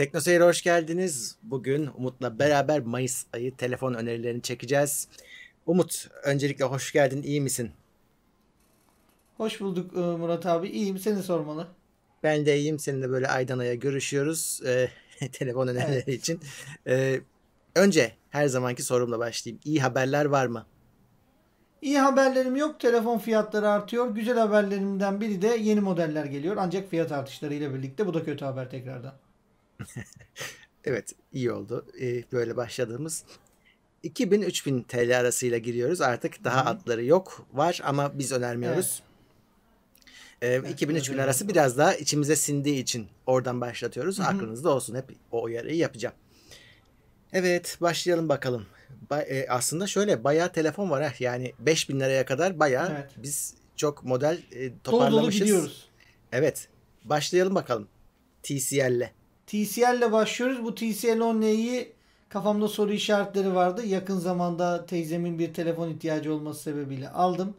Tekno hoş geldiniz. Bugün Umut'la beraber Mayıs ayı telefon önerilerini çekeceğiz. Umut, öncelikle hoş geldin, İyi misin? Hoş bulduk e, Murat abi, İyiyim. Seni sormalı. Ben de iyiyim. Seninle böyle aydan aya görüşüyoruz e, telefon önerileri evet. için. E, önce her zamanki sorumla başlayayım. İyi haberler var mı? İyi haberlerim yok. Telefon fiyatları artıyor. Güzel haberlerimden biri de yeni modeller geliyor. Ancak fiyat artışlarıyla birlikte bu da kötü haber tekrardan. evet iyi oldu. Ee, böyle başladığımız 2000-3000 TL arasıyla giriyoruz. Artık daha Hı. atları yok. Var ama biz önermiyoruz. Evet. Ee, evet, 2000-3000 arası biraz daha içimize sindiği için oradan başlatıyoruz. Hı-hı. Aklınızda olsun. Hep o uyarıyı yapacağım. Evet başlayalım bakalım. Ba- e, aslında şöyle bayağı telefon var. Heh. Yani 5000 liraya kadar bayağı evet. biz çok model e, toparlamışız. Dolu dolu gidiyoruz. Evet. Başlayalım bakalım. TCL'le. TCL ile başlıyoruz. Bu TCL 10 neyi kafamda soru işaretleri vardı. Yakın zamanda teyzemin bir telefon ihtiyacı olması sebebiyle aldım.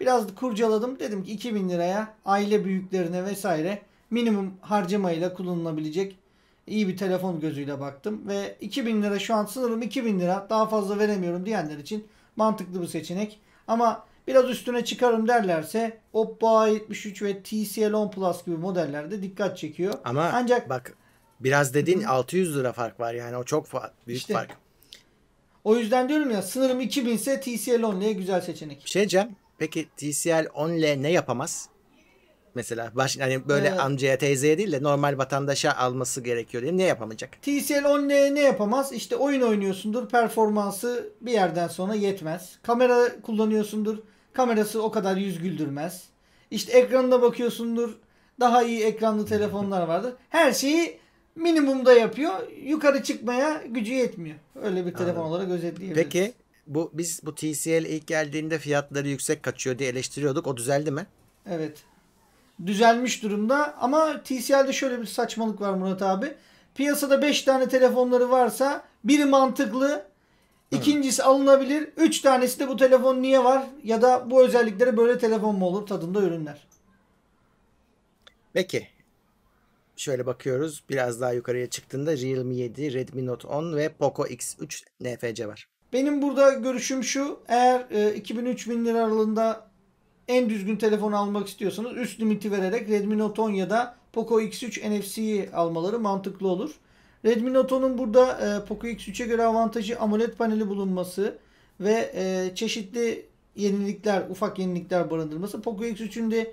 Biraz kurcaladım. Dedim ki 2000 liraya aile büyüklerine vesaire minimum harcamayla kullanılabilecek iyi bir telefon gözüyle baktım. Ve 2000 lira şu an sınırım 2000 lira. Daha fazla veremiyorum diyenler için mantıklı bu seçenek. Ama biraz üstüne çıkarım derlerse Oppo A73 ve TCL 10 Plus gibi modellerde dikkat çekiyor. Ama Ancak bak Biraz dediğin 600 lira fark var yani o çok fa- büyük işte, fark. O yüzden diyorum ya sınırım 2000 ise TCL Only'e güzel seçenek. Bir şey diyeceğim. Peki TCL Only ne yapamaz? Mesela baş, hani böyle evet. amcaya teyzeye değil de normal vatandaşa alması gerekiyor diye ne yapamayacak? TCL Only ne yapamaz? İşte oyun oynuyorsundur performansı bir yerden sonra yetmez. Kamera kullanıyorsundur kamerası o kadar yüz güldürmez. İşte ekranına bakıyorsundur daha iyi ekranlı telefonlar vardır. Her şeyi minimumda yapıyor. Yukarı çıkmaya gücü yetmiyor. Öyle bir telefon Anladım. olarak özetleyebiliriz. Peki bu biz bu TCL ilk geldiğinde fiyatları yüksek kaçıyor diye eleştiriyorduk. O düzeldi mi? Evet. Düzelmiş durumda ama TCL'de şöyle bir saçmalık var Murat abi. Piyasada 5 tane telefonları varsa biri mantıklı, ikincisi Hı. alınabilir, 3 tanesi de bu telefon niye var ya da bu özelliklere böyle telefon mu olur tadında ürünler. Peki şöyle bakıyoruz. Biraz daha yukarıya çıktığında Realme 7, Redmi Note 10 ve Poco X3 NFC var. Benim burada görüşüm şu. Eğer 2000-3000 e, lira aralığında en düzgün telefon almak istiyorsanız üst limiti vererek Redmi Note 10 ya da Poco X3 NFC'yi almaları mantıklı olur. Redmi Note 10'un burada e, Poco X3'e göre avantajı AMOLED paneli bulunması ve e, çeşitli yenilikler, ufak yenilikler barındırması. Poco X3'ün de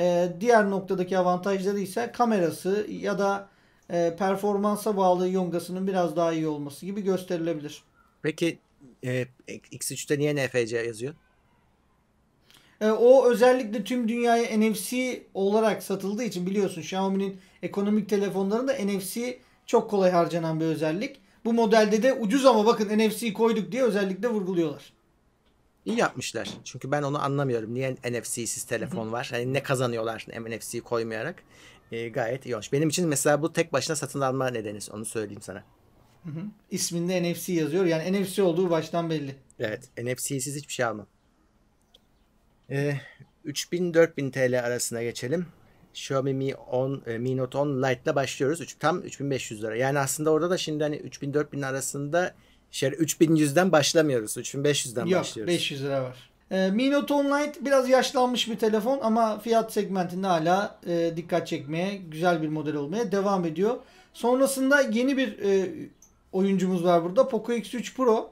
ee, diğer noktadaki avantajları ise kamerası ya da e, performansa bağlı yongasının biraz daha iyi olması gibi gösterilebilir. Peki e, X3'te niye NFC yazıyor? E, o özellikle tüm dünyaya NFC olarak satıldığı için biliyorsun Xiaomi'nin ekonomik telefonlarında NFC çok kolay harcanan bir özellik. Bu modelde de ucuz ama bakın NFC koyduk diye özellikle vurguluyorlar. İyi yapmışlar. Çünkü ben onu anlamıyorum. Niye NFC'siz telefon var? Hani ne kazanıyorlar NFC koymayarak? E, gayet iyi olmuş. Benim için mesela bu tek başına satın alma nedeni. Onu söyleyeyim sana. Hı hı. İsminde NFC yazıyor. Yani NFC olduğu baştan belli. Evet. NFC'siz hiçbir şey almam. Ee, 3000-4000 TL arasına geçelim. Xiaomi Mi 10 e, Mi Note 10 Lite ile başlıyoruz. tam 3500 lira. Yani aslında orada da şimdi hani 3000-4000 arasında şer 3100'den başlamıyoruz. 3500'den Yok, başlıyoruz. 500 lira var. E, ee, Mi Note 10 Lite biraz yaşlanmış bir telefon ama fiyat segmentinde hala e, dikkat çekmeye, güzel bir model olmaya devam ediyor. Sonrasında yeni bir e, oyuncumuz var burada. Poco X3 Pro.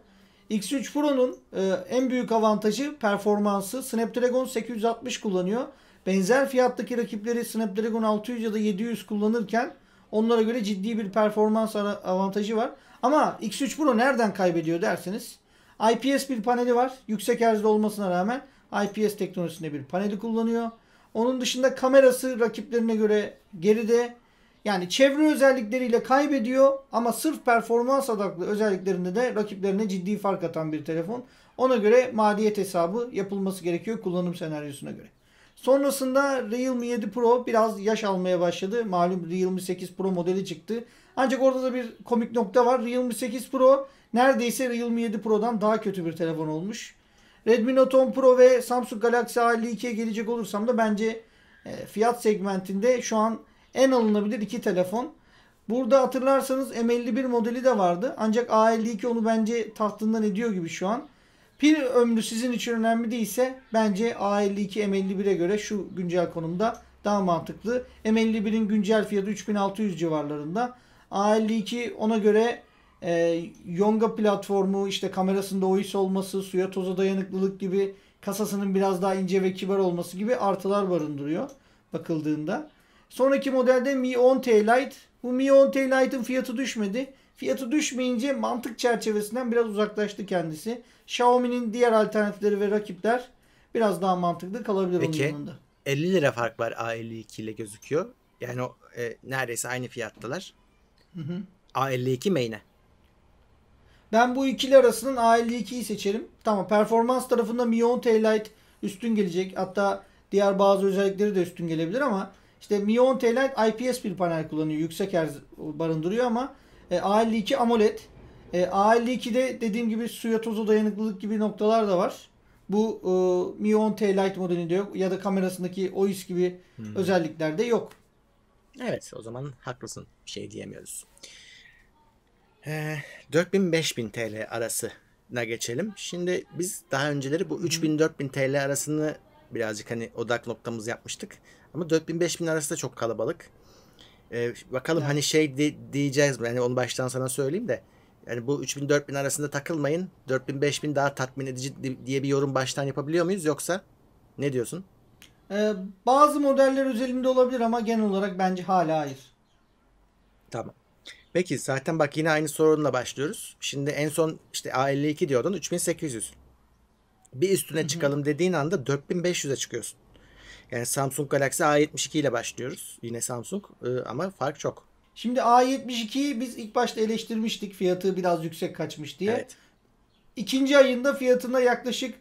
X3 Pro'nun e, en büyük avantajı performansı. Snapdragon 860 kullanıyor. Benzer fiyattaki rakipleri Snapdragon 600 ya da 700 kullanırken onlara göre ciddi bir performans avantajı var. Ama X3 Pro nereden kaybediyor derseniz IPS bir paneli var. Yüksek herde olmasına rağmen IPS teknolojisinde bir paneli kullanıyor. Onun dışında kamerası rakiplerine göre geride. Yani çevre özellikleriyle kaybediyor ama sırf performans adaklı özelliklerinde de rakiplerine ciddi fark atan bir telefon. Ona göre maliyet hesabı yapılması gerekiyor kullanım senaryosuna göre. Sonrasında Realme 7 Pro biraz yaş almaya başladı. Malum Realme 8 Pro modeli çıktı. Ancak orada da bir komik nokta var. Realme 8 Pro neredeyse Realme 7 Pro'dan daha kötü bir telefon olmuş. Redmi Note 10 Pro ve Samsung Galaxy A52'ye gelecek olursam da bence e, fiyat segmentinde şu an en alınabilir iki telefon. Burada hatırlarsanız M51 modeli de vardı. Ancak A52 onu bence tahtından ediyor gibi şu an. Pil ömrü sizin için önemli değilse bence A52 M51'e göre şu güncel konumda daha mantıklı. M51'in güncel fiyatı 3600 civarlarında. A52 ona göre e, Yonga platformu işte kamerasında OIS olması, suya toza dayanıklılık gibi kasasının biraz daha ince ve kibar olması gibi artılar barındırıyor bakıldığında. Sonraki modelde Mi 10T Lite. Bu Mi 10T Lite'ın fiyatı düşmedi. Fiyatı düşmeyince mantık çerçevesinden biraz uzaklaştı kendisi. Xiaomi'nin diğer alternatifleri ve rakipler biraz daha mantıklı kalabilir Peki, onun yanında. 50 lira fark var A52 ile gözüküyor. Yani o, e, neredeyse aynı fiyattalar. Hı hı. A52 main'e. Ben bu ikili arasının A52'yi seçerim. Tamam performans tarafında Mion Taillight üstün gelecek. Hatta diğer bazı özellikleri de üstün gelebilir ama işte Mion Taillight IPS bir panel kullanıyor. Yüksek herz barındırıyor ama e, A52 AMOLED. E, A52'de dediğim gibi suya tozu dayanıklılık gibi noktalar da var. Bu e, Mi 10T modelinde yok ya da kamerasındaki OIS gibi hmm. özellikler de yok. Evet o zaman haklısın. Bir şey diyemiyoruz. Ee, 4000-5000 TL arasına geçelim. Şimdi biz daha önceleri bu 3000-4000 TL arasını birazcık hani odak noktamız yapmıştık. Ama 4000-5000 arası da çok kalabalık. Ee, bakalım evet. hani şey di- diyeceğiz mi? Yani onu baştan sana söyleyeyim de. Yani bu 3000-4000 arasında takılmayın. 4000-5000 daha tatmin edici diye bir yorum baştan yapabiliyor muyuz yoksa ne diyorsun? Ee, bazı modeller özelinde olabilir ama genel olarak bence hala hayır. Tamam. Peki zaten bak yine aynı sorunla başlıyoruz. Şimdi en son işte A52 diyordun 3800. Bir üstüne Hı-hı. çıkalım dediğin anda 4500'e çıkıyorsun. Yani Samsung Galaxy A72 ile başlıyoruz. Yine Samsung ee, ama fark çok. Şimdi A72'yi biz ilk başta eleştirmiştik. Fiyatı biraz yüksek kaçmış diye. Evet. İkinci ayında fiyatına yaklaşık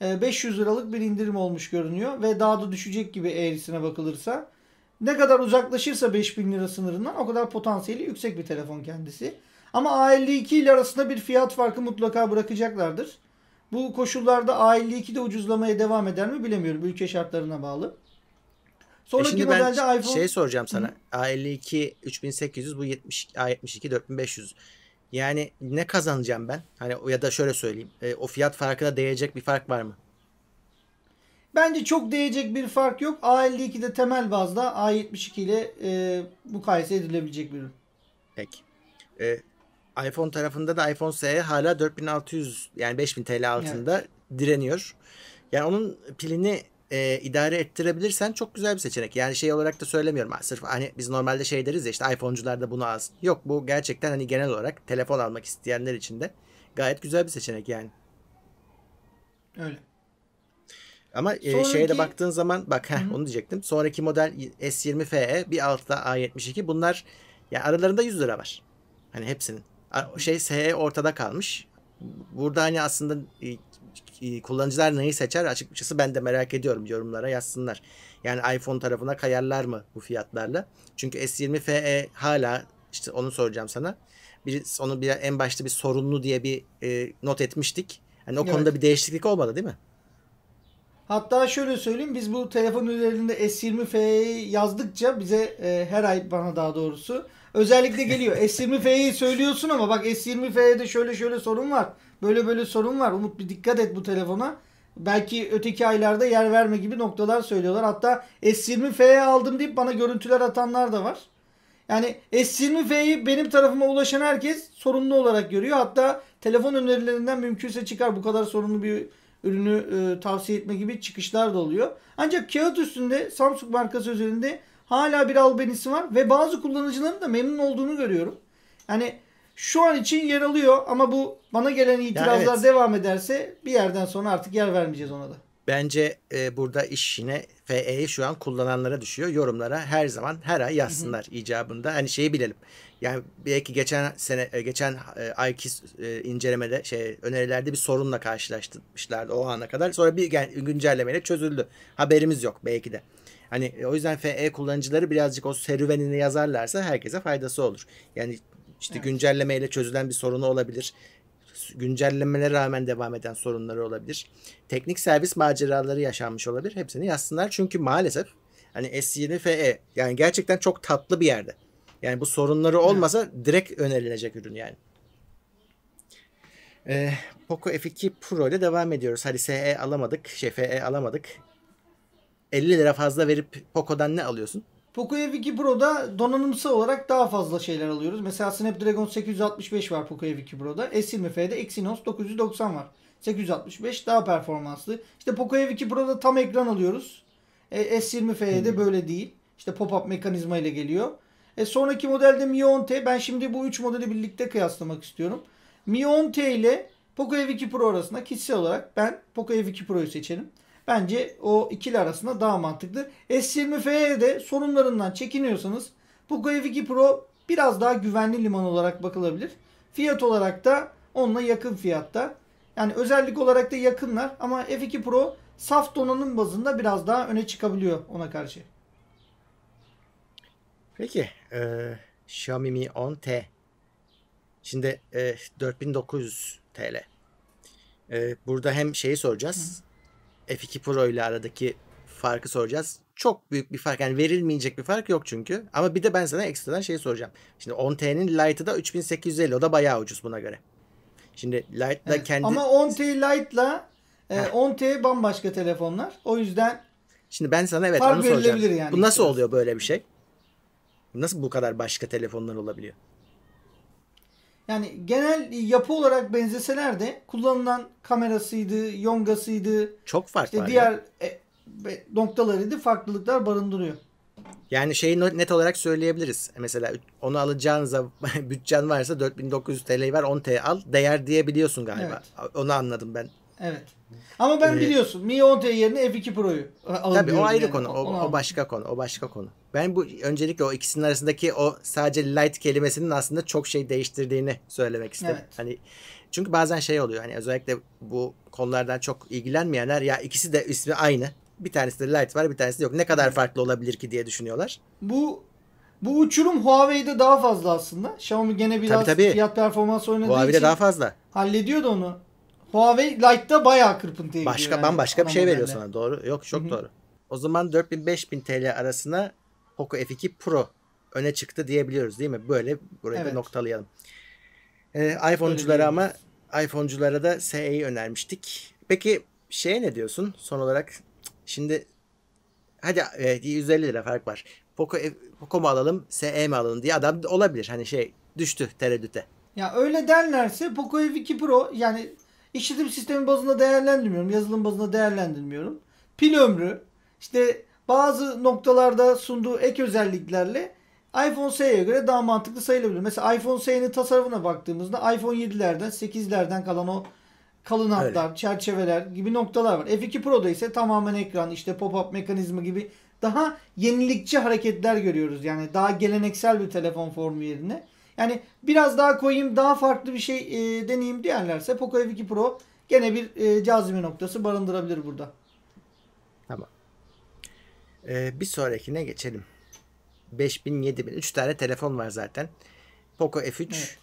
500 ee, liralık bir indirim olmuş görünüyor ve daha da düşecek gibi eğrisine bakılırsa. Ne kadar uzaklaşırsa 5000 lira sınırından o kadar potansiyeli yüksek bir telefon kendisi. Ama A52 ile arasında bir fiyat farkı mutlaka bırakacaklardır. Bu koşullarda A52 de ucuzlamaya devam eder mi bilemiyorum. Ülke şartlarına bağlı. E Sonraki e şimdi ben modelde iPhone... şey soracağım sana. Hı. A52 3800 bu 70 A72 4500. Yani ne kazanacağım ben? Hani ya da şöyle söyleyeyim. E, o fiyat farkına değecek bir fark var mı? Bence çok değecek bir fark yok. a de temel bazda A72 ile e, mukayese edilebilecek bir ürün. Peki. E, iPhone tarafında da iPhone SE hala 4600 yani 5000 TL altında evet. direniyor. Yani onun pilini e, idare ettirebilirsen çok güzel bir seçenek. Yani şey olarak da söylemiyorum. Ha, sırf hani biz normalde şey deriz ya işte da bunu az. Yok bu gerçekten hani genel olarak telefon almak isteyenler için de gayet güzel bir seçenek yani. Öyle. Ama Sonraki... E, şeye de baktığın zaman bak heh, onu diyecektim. Sonraki model S20 FE bir altta A72 bunlar ya yani aralarında 100 lira var. Hani hepsinin. Şey SE ortada kalmış. Burada hani aslında e, kullanıcılar neyi seçer açıkçası ben de merak ediyorum yorumlara yazsınlar. Yani iPhone tarafına kayarlar mı bu fiyatlarla? Çünkü S20 FE hala işte onu soracağım sana. Bir, onu bir en başta bir sorunlu diye bir e, not etmiştik. Hani o evet. konuda bir değişiklik olmadı değil mi? Hatta şöyle söyleyeyim biz bu telefon üzerinde S20 FE'yi yazdıkça bize e, her ay bana daha doğrusu özellikle geliyor. S20 FE'yi söylüyorsun ama bak S20 FE'de şöyle şöyle sorun var. Böyle böyle sorun var. Umut bir dikkat et bu telefona. Belki öteki aylarda yer verme gibi noktalar söylüyorlar. Hatta S20F'ye aldım deyip bana görüntüler atanlar da var. Yani S20F'yi benim tarafıma ulaşan herkes sorunlu olarak görüyor. Hatta telefon önerilerinden mümkünse çıkar bu kadar sorunlu bir ürünü e, tavsiye etme gibi çıkışlar da oluyor. Ancak kağıt üstünde Samsung markası üzerinde hala bir albenisi var ve bazı kullanıcıların da memnun olduğunu görüyorum. Yani şu an için yer alıyor ama bu bana gelen itirazlar yani evet. devam ederse bir yerden sonra artık yer vermeyeceğiz ona da. Bence e, burada iş yine FE'yi şu an kullananlara düşüyor. Yorumlara her zaman her ay yazsınlar icabında. Hani şeyi bilelim. Yani belki geçen sene e, geçen e, ayki e, incelemede şey önerilerde bir sorunla karşılaştırmışlardı o ana kadar. Sonra bir güncellemeyle çözüldü. Haberimiz yok belki de. Hani e, o yüzden FE kullanıcıları birazcık o serüvenini yazarlarsa herkese faydası olur. Yani işte evet. güncellemeyle çözülen bir sorunu olabilir. Güncellemelere rağmen devam eden sorunları olabilir. Teknik servis maceraları yaşanmış olabilir. Hepsini yazsınlar çünkü maalesef hani S7 FE yani gerçekten çok tatlı bir yerde. Yani bu sorunları olmasa evet. direkt önerilecek ürün yani. Ee, Poco F2 Pro ile devam ediyoruz. Hadi SE alamadık, şey FE alamadık. 50 lira fazla verip Poco'dan ne alıyorsun? Poco F2 Pro'da donanımsal olarak daha fazla şeyler alıyoruz. Mesela Snapdragon 865 var Poco F2 Pro'da. S20 F'de Exynos 990 var. 865 daha performanslı. İşte Poco F2 Pro'da tam ekran alıyoruz. E, S20 F'ye de böyle değil. İşte pop-up mekanizma ile geliyor. E, sonraki modelde Mi 10T. Ben şimdi bu 3 modeli birlikte kıyaslamak istiyorum. Mi 10T ile Poco F2 Pro arasında kişisel olarak ben Poco F2 Pro'yu seçerim. Bence o ikili arasında daha mantıklı. s 20 FE'de de sorunlarından çekiniyorsanız bu Golf 2 Pro biraz daha güvenli liman olarak bakılabilir. Fiyat olarak da onunla yakın fiyatta. Yani özellik olarak da yakınlar ama F2 Pro saf donanım bazında biraz daha öne çıkabiliyor ona karşı. Peki e, Xiaomi Mi 10T şimdi e, 4900 TL. E, burada hem şeyi soracağız. F2 Pro ile aradaki farkı soracağız. Çok büyük bir fark yani verilmeyecek bir fark yok çünkü. Ama bir de ben sana ekstradan şey soracağım. Şimdi 10T'nin Lite'ı da 3850 o da bayağı ucuz buna göre. Şimdi Lite'la evet, kendi... Ama 10T Lite'la e, 10T bambaşka telefonlar. O yüzden Şimdi ben sana evet fark onu soracağım. Yani bu nasıl oluyor böyle bir şey? Nasıl bu kadar başka telefonlar olabiliyor? Yani genel yapı olarak benzeseler de kullanılan kamerasıydı, yongasıydı. Çok fark işte Diğer ya. e, noktalarıydı farklılıklar barındırıyor. Yani şeyi net olarak söyleyebiliriz. Mesela onu alacağınıza bütçen varsa 4900 TL var, 10 TL al değer diyebiliyorsun galiba. Evet. Onu anladım ben. Evet. Ama ben ee, biliyorsun Mi 10T yerine F2 Pro'yu Tabii o ayrı yani. konu. O, o, başka konu. O başka konu. Ben bu öncelikle o ikisinin arasındaki o sadece light kelimesinin aslında çok şey değiştirdiğini söylemek istedim. Evet. Hani çünkü bazen şey oluyor. Hani özellikle bu konulardan çok ilgilenmeyenler ya ikisi de ismi aynı. Bir tanesi de light var, bir tanesi de yok. Ne kadar farklı olabilir ki diye düşünüyorlar. Bu bu uçurum Huawei'de daha fazla aslında. Xiaomi gene biraz tabii, tabii. fiyat performans oynadığı Huawei'de için daha fazla. Hallediyordu onu. Huawei Lite'da bayağı kırpıntıya gidiyor. Başka yani. bambaşka bir şey veriyor sana. Doğru. Yok çok Hı-hı. doğru. O zaman 4000-5000 TL arasına Poco F2 Pro öne çıktı diyebiliyoruz değil mi? Böyle burayı evet. da noktalayalım. Ee, iPhone'culara ama iPhone'culara da SE'yi önermiştik. Peki şeye ne diyorsun son olarak? Şimdi hadi e, 150 lira fark var. Poco, Poco mu alalım, SE mi alalım diye adam olabilir. Hani şey düştü tereddüte. Ya öyle derlerse Poco F2 Pro yani işletim sistemi bazında değerlendirmiyorum. Yazılım bazında değerlendirmiyorum. Pil ömrü, işte bazı noktalarda sunduğu ek özelliklerle iPhone SE'ye göre daha mantıklı sayılabilir. Mesela iPhone SE'nin tasarımına baktığımızda iPhone 7'lerden, 8'lerden kalan o kalın hatlar, Öyle. çerçeveler gibi noktalar var. F2 Pro'da ise tamamen ekran, işte pop-up mekanizma gibi daha yenilikçi hareketler görüyoruz. Yani daha geleneksel bir telefon formu yerine yani biraz daha koyayım daha farklı bir şey e, deneyeyim diyenlerse Poco F2 Pro gene bir e, cazibe noktası barındırabilir burada. Tamam. Ee, bir sonrakine geçelim. 5000, 7000. 3 tane telefon var zaten. Poco F3, evet.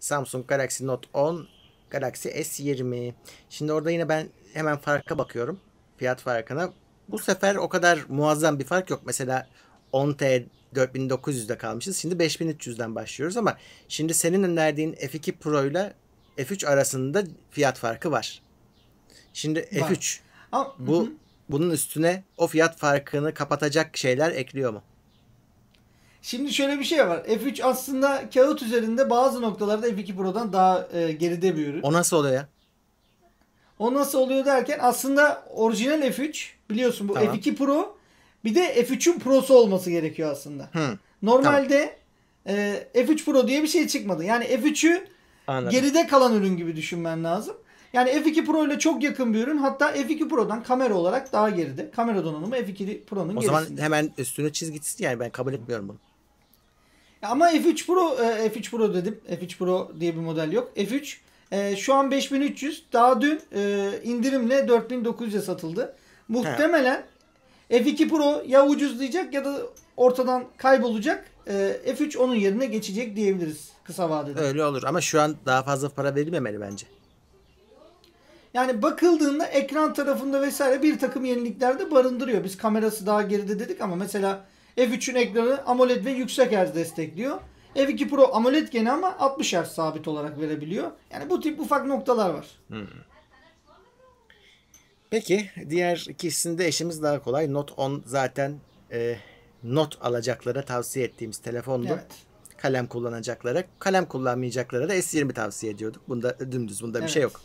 Samsung Galaxy Note 10, Galaxy S20. Şimdi orada yine ben hemen farka bakıyorum. Fiyat farkına. Bu sefer o kadar muazzam bir fark yok. Mesela 10T 4900'de kalmışız. Şimdi 5300'den başlıyoruz ama şimdi senin önerdiğin F2 Pro ile F3 arasında fiyat farkı var. Şimdi var. F3 Aa, bu hı. bunun üstüne o fiyat farkını kapatacak şeyler ekliyor mu? Şimdi şöyle bir şey var. F3 aslında kağıt üzerinde bazı noktalarda F2 Pro'dan daha e, geride bir ürün. O nasıl oluyor ya? O nasıl oluyor derken aslında orijinal F3 biliyorsun bu tamam. F2 Pro bir de F3'ün Pro'su olması gerekiyor aslında. Hı. Normalde tamam. e, F3 Pro diye bir şey çıkmadı. Yani F3'ü geride kalan ürün gibi düşünmen lazım. Yani F2 Pro ile çok yakın bir ürün. Hatta F2 Pro'dan kamera olarak daha geride. Kamera donanımı F2 Pro'nun gerisinde. O zaman hemen üstüne çiz yani ben kabul etmiyorum bunu. Ama F3 Pro, e, F3 Pro dedim. F3 Pro diye bir model yok. F3 e, şu an 5300. Daha dün e, indirimle 4900'e satıldı. Muhtemelen He. F2 Pro ya ucuzlayacak ya da ortadan kaybolacak. Ee, F3 onun yerine geçecek diyebiliriz kısa vadede. Öyle olur ama şu an daha fazla para verilmemeli bence. Yani bakıldığında ekran tarafında vesaire bir takım yenilikler de barındırıyor. Biz kamerası daha geride dedik ama mesela F3'ün ekranı AMOLED ve yüksek hertz destekliyor. F2 Pro AMOLED gene ama 60 Hz sabit olarak verebiliyor. Yani bu tip ufak noktalar var. Hmm. Peki diğer ikisinde eşimiz daha kolay. Not 10 zaten e, not alacaklara tavsiye ettiğimiz telefondu. Evet. Kalem kullanacaklara, kalem kullanmayacaklara da S20 tavsiye ediyorduk. Bunda dümdüz, bunda evet. bir şey yok.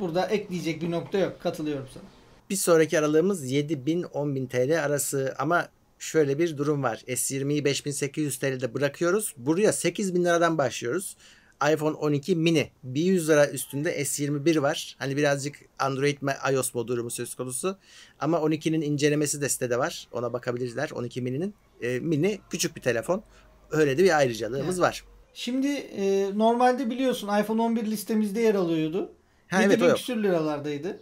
Burada ekleyecek bir nokta yok. Katılıyorum sana. Bir sonraki aralığımız 7000-10000 TL arası ama şöyle bir durum var. S20'yi 5800 TL'de bırakıyoruz. Buraya 8000 liradan başlıyoruz iPhone 12 mini 100 lira üstünde S21 var. Hani birazcık Android mi iOS mu durumu söz konusu. Ama 12'nin incelemesi de sitede var. Ona bakabilirler 12 mini'nin. E, mini küçük bir telefon. Öyle de bir ayrıcalığımız evet. var. Şimdi e, normalde biliyorsun iPhone 11 listemizde yer alıyordu. Ha, evet, bin küsür liralardaydı.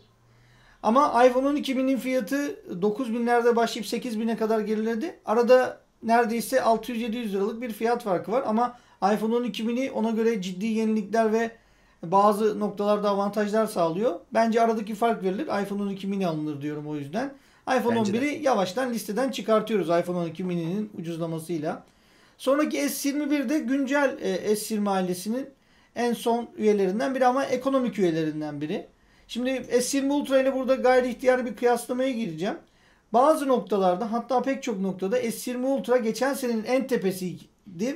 Ama iPhone 12 Mini'nin fiyatı 9 binlerde başlayıp 8000'e kadar geriledi. Arada neredeyse 600-700 liralık bir fiyat farkı var ama iPhone 12 mini ona göre ciddi yenilikler ve bazı noktalarda avantajlar sağlıyor. Bence aradaki fark verilir. iPhone 12 mini alınır diyorum o yüzden. iPhone Bence 11'i de. yavaştan listeden çıkartıyoruz iPhone 12 mini'nin ucuzlamasıyla. Sonraki s 21 de güncel e, S20 ailesinin en son üyelerinden biri ama ekonomik üyelerinden biri. Şimdi S20 Ultra ile burada gayri ihtiyar bir kıyaslamaya gireceğim. Bazı noktalarda hatta pek çok noktada S20 Ultra geçen senenin en tepesiydi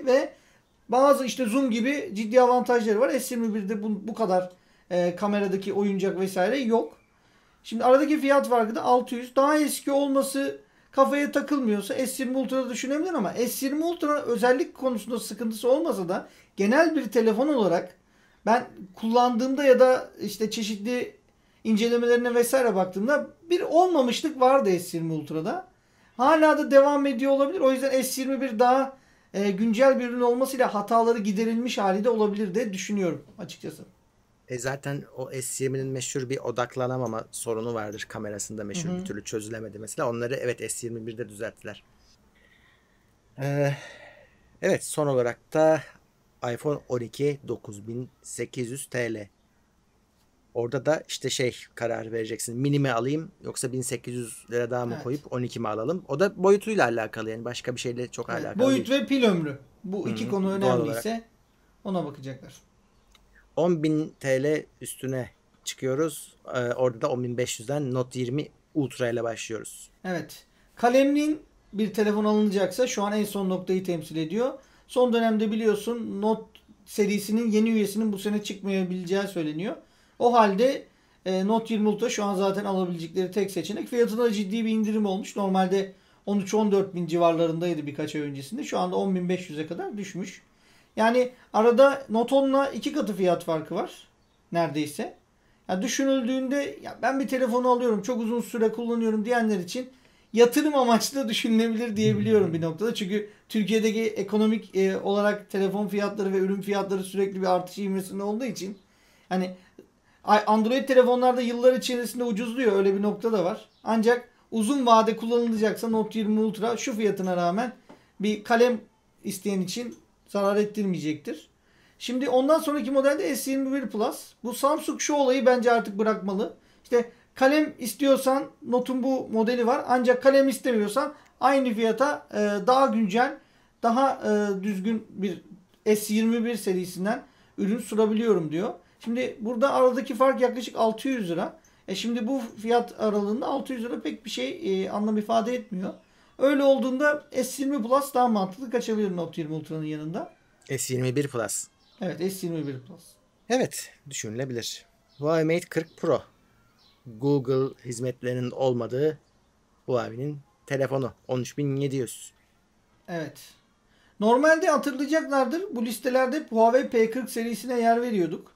ve bazı işte zoom gibi ciddi avantajları var. S21'de bu, bu kadar e, kameradaki oyuncak vesaire yok. Şimdi aradaki fiyat farkı da 600. Daha eski olması kafaya takılmıyorsa S20 ultra düşünebilir ama S20 Ultra özellik konusunda sıkıntısı olmasa da genel bir telefon olarak ben kullandığımda ya da işte çeşitli incelemelerine vesaire baktığımda bir olmamışlık vardı S20 Ultra'da. Hala da devam ediyor olabilir. O yüzden S21 daha e, güncel bir ürün olmasıyla hataları giderilmiş hali de olabilir de düşünüyorum açıkçası. E zaten o S20'nin meşhur bir odaklanamama sorunu vardır kamerasında meşhur Hı-hı. bir türlü çözülemedi mesela. Onları evet S21'de düzelttiler. Ee, evet son olarak da iPhone 12 9800 TL Orada da işte şey karar vereceksin. Minimi alayım yoksa 1800 lira daha mı evet. koyup 12 mi alalım? O da boyutuyla alakalı yani başka bir şeyle çok evet, alakalı. Boyut değil. ve pil ömrü. Bu iki Hı-hı. konu önemliyse ona bakacaklar. 10.000 TL üstüne çıkıyoruz. Ee, orada da 10.500'den Note 20 Ultra ile başlıyoruz. Evet. Kalemliğin bir telefon alınacaksa şu an en son noktayı temsil ediyor. Son dönemde biliyorsun Note serisinin yeni üyesinin bu sene çıkmayabileceği söyleniyor. O halde e, Note 20 Ultra şu an zaten alabilecekleri tek seçenek. Fiyatında da ciddi bir indirim olmuş. Normalde 13-14 bin civarlarındaydı birkaç ay öncesinde. Şu anda 10.500'e kadar düşmüş. Yani arada Note 10'la iki katı fiyat farkı var. Neredeyse. Ya düşünüldüğünde ya ben bir telefonu alıyorum çok uzun süre kullanıyorum diyenler için yatırım amaçlı düşünülebilir diyebiliyorum bir hmm. noktada. Çünkü Türkiye'deki ekonomik e, olarak telefon fiyatları ve ürün fiyatları sürekli bir artış ivmesinde olduğu için hani Ay Android telefonlarda yıllar içerisinde ucuzluyor. Öyle bir nokta da var. Ancak uzun vade kullanılacaksa Note 20 Ultra şu fiyatına rağmen bir kalem isteyen için zarar ettirmeyecektir. Şimdi ondan sonraki modelde S21 Plus. Bu Samsung şu olayı bence artık bırakmalı. İşte kalem istiyorsan Note'un bu modeli var. Ancak kalem istemiyorsan aynı fiyata e, daha güncel, daha e, düzgün bir S21 serisinden ürün sunabiliyorum diyor. Şimdi burada aradaki fark yaklaşık 600 lira. E şimdi bu fiyat aralığında 600 lira pek bir şey e, anlam ifade etmiyor. Öyle olduğunda S20 Plus daha mantıklı kaçabilir Note 20 Ultra'nın yanında. S21 Plus. Evet S21 Plus. Evet düşünülebilir. Huawei Mate 40 Pro. Google hizmetlerinin olmadığı Huawei'nin telefonu 13700. Evet. Normalde hatırlayacaklardır bu listelerde Huawei P40 serisine yer veriyorduk.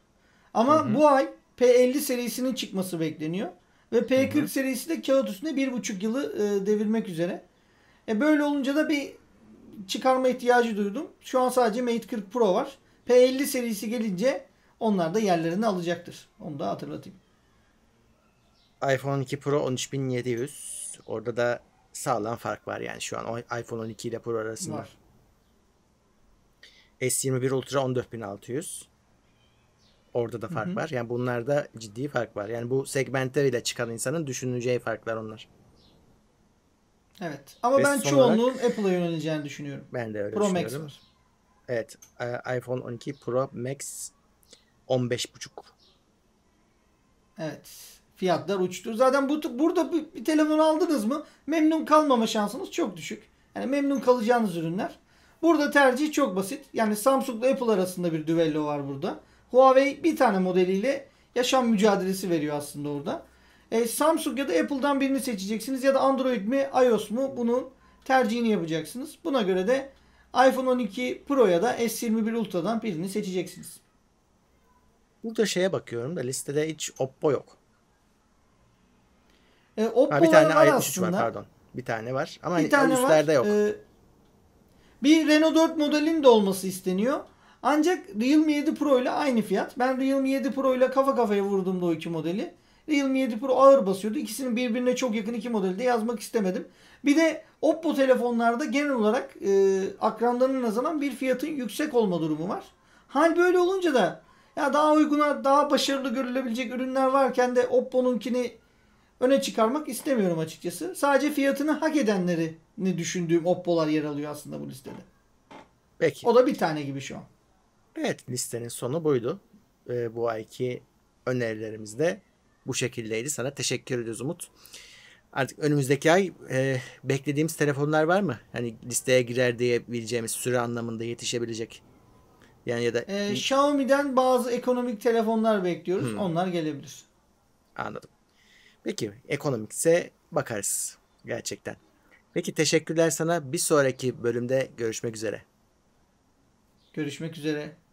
Ama Hı-hı. bu ay P50 serisinin çıkması bekleniyor. Ve P40 Hı-hı. serisi de kağıt üstünde bir buçuk yılı e, devirmek üzere. E, böyle olunca da bir çıkarma ihtiyacı duydum. Şu an sadece Mate 40 Pro var. P50 serisi gelince onlar da yerlerini alacaktır. Onu da hatırlatayım. iPhone 12 Pro 13700. Orada da sağlam fark var yani şu an iPhone 12 ile Pro arasında. Var. S21 Ultra 14600. Orada da fark Hı-hı. var. Yani bunlarda ciddi fark var. Yani bu segmentler ile çıkan insanın düşüneceği farklar onlar. Evet. Ama Ve ben çoğunluğun olarak, Apple'a yöneleceğini düşünüyorum. Ben de öyle Pro düşünüyorum. Max Evet. E, iPhone 12 Pro Max 15.5. Evet. Fiyatlar uçtu. Zaten bu burada bir, bir telefon aldınız mı memnun kalmama şansınız çok düşük. Yani memnun kalacağınız ürünler. Burada tercih çok basit. Yani Samsung'la Apple arasında bir düello var burada. Huawei bir tane modeliyle yaşam mücadelesi veriyor aslında orada. E, Samsung ya da Apple'dan birini seçeceksiniz ya da Android mi iOS mu bunun tercihini yapacaksınız. Buna göre de iPhone 12 Pro ya da S21 Ultra'dan birini seçeceksiniz. Burada şeye bakıyorum da listede hiç Oppo yok. E, Oppo ha, bir tane var aslında. var pardon. Bir tane var ama bir hani tane üstlerde var. yok. E, bir Renault 4 modelinin de olması isteniyor. Ancak Realme 7 Pro ile aynı fiyat. Ben Realme 7 Pro ile kafa kafaya vurduğumda o iki modeli. Realme 7 Pro ağır basıyordu. İkisinin birbirine çok yakın iki modeli de yazmak istemedim. Bir de Oppo telefonlarda genel olarak e, akranlarına nazaran bir fiyatın yüksek olma durumu var. Hal böyle olunca da ya daha uyguna, daha başarılı görülebilecek ürünler varken de Oppo'nunkini öne çıkarmak istemiyorum açıkçası. Sadece fiyatını hak edenleri ne düşündüğüm Oppo'lar yer alıyor aslında bu listede. Peki. O da bir tane gibi şu an. Evet listenin sonu buydu. Ee, bu ayki önerilerimiz de bu şekildeydi. Sana teşekkür ediyoruz Umut. Artık önümüzdeki ay e, beklediğimiz telefonlar var mı? Hani listeye girer diyebileceğimiz süre anlamında yetişebilecek. Yani ya da ee, Xiaomi'den bazı ekonomik telefonlar bekliyoruz. Hmm. Onlar gelebilir. Anladım. Peki ekonomikse bakarız gerçekten. Peki teşekkürler sana. Bir sonraki bölümde görüşmek üzere. Görüşmek üzere.